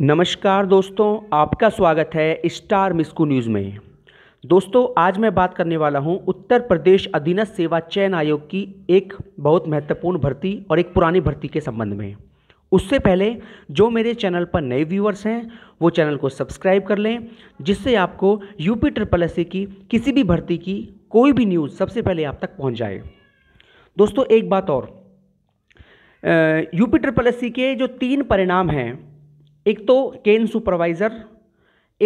नमस्कार दोस्तों आपका स्वागत है स्टार मिस्कू न्यूज़ में दोस्तों आज मैं बात करने वाला हूं उत्तर प्रदेश अधीनस्थ सेवा चयन आयोग की एक बहुत महत्वपूर्ण भर्ती और एक पुरानी भर्ती के संबंध में उससे पहले जो मेरे चैनल पर नए व्यूअर्स हैं वो चैनल को सब्सक्राइब कर लें जिससे आपको यूपी ट्रिपल एस की किसी भी भर्ती की कोई भी न्यूज़ सबसे पहले आप तक पहुँच जाए दोस्तों एक बात और यूपी ट्रिपल एस के जो तीन परिणाम हैं एक तो केन सुपरवाइज़र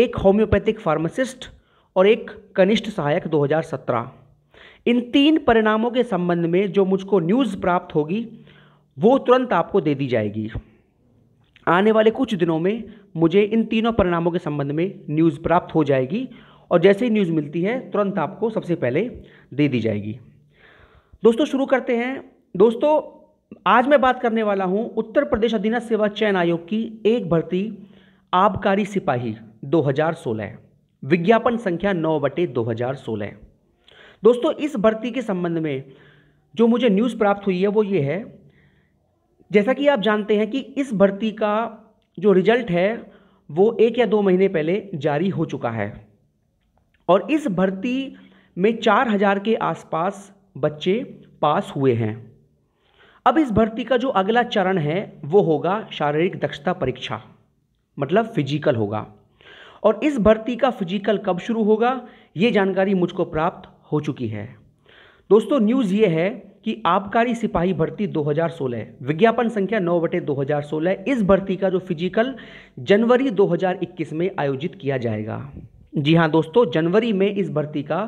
एक होम्योपैथिक फार्मासिस्ट और एक कनिष्ठ सहायक 2017 इन तीन परिणामों के संबंध में जो मुझको न्यूज़ प्राप्त होगी वो तुरंत आपको दे दी जाएगी आने वाले कुछ दिनों में मुझे इन तीनों परिणामों के संबंध में न्यूज़ प्राप्त हो जाएगी और जैसे ही न्यूज़ मिलती है तुरंत आपको सबसे पहले दे दी जाएगी दोस्तों शुरू करते हैं दोस्तों आज मैं बात करने वाला हूं उत्तर प्रदेश अधीन सेवा चयन आयोग की एक भर्ती आबकारी सिपाही 2016 विज्ञापन संख्या नौ बटे दो दोस्तों इस भर्ती के संबंध में जो मुझे न्यूज़ प्राप्त हुई है वो ये है जैसा कि आप जानते हैं कि इस भर्ती का जो रिजल्ट है वो एक या दो महीने पहले जारी हो चुका है और इस भर्ती में चार हज़ार के आसपास बच्चे पास हुए हैं अब इस भर्ती का जो अगला चरण है वो होगा शारीरिक दक्षता परीक्षा मतलब फिजिकल होगा और इस भर्ती का फिजिकल कब शुरू होगा ये जानकारी मुझको प्राप्त हो चुकी है दोस्तों न्यूज़ ये है कि आबकारी सिपाही भर्ती 2016 विज्ञापन संख्या नौ बटे दो इस भर्ती का जो फिजिकल जनवरी 2021 में आयोजित किया जाएगा जी हाँ दोस्तों जनवरी में इस भर्ती का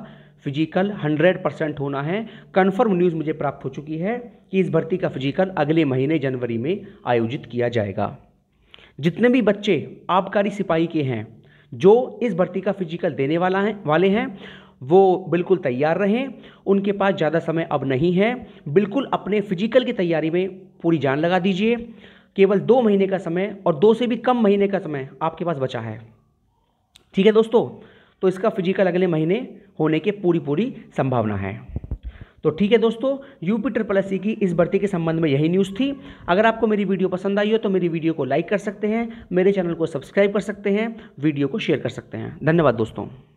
फिजिकल 100 परसेंट होना है कन्फर्म न्यूज़ मुझे प्राप्त हो चुकी है कि इस भर्ती का फिजिकल अगले महीने जनवरी में आयोजित किया जाएगा जितने भी बच्चे आबकारी सिपाही के हैं जो इस भर्ती का फिजिकल देने वाला है वाले हैं वो बिल्कुल तैयार रहें उनके पास ज़्यादा समय अब नहीं है बिल्कुल अपने फिजिकल की तैयारी में पूरी जान लगा दीजिए केवल दो महीने का समय और दो से भी कम महीने का समय आपके पास बचा है ठीक है दोस्तों तो इसका फिजिकल अगले महीने होने की पूरी पूरी संभावना है तो ठीक है दोस्तों यूपी ट्रिपल एस की इस भर्ती के संबंध में यही न्यूज़ थी अगर आपको मेरी वीडियो पसंद आई हो तो मेरी वीडियो को लाइक कर सकते हैं मेरे चैनल को सब्सक्राइब कर सकते हैं वीडियो को शेयर कर सकते हैं धन्यवाद दोस्तों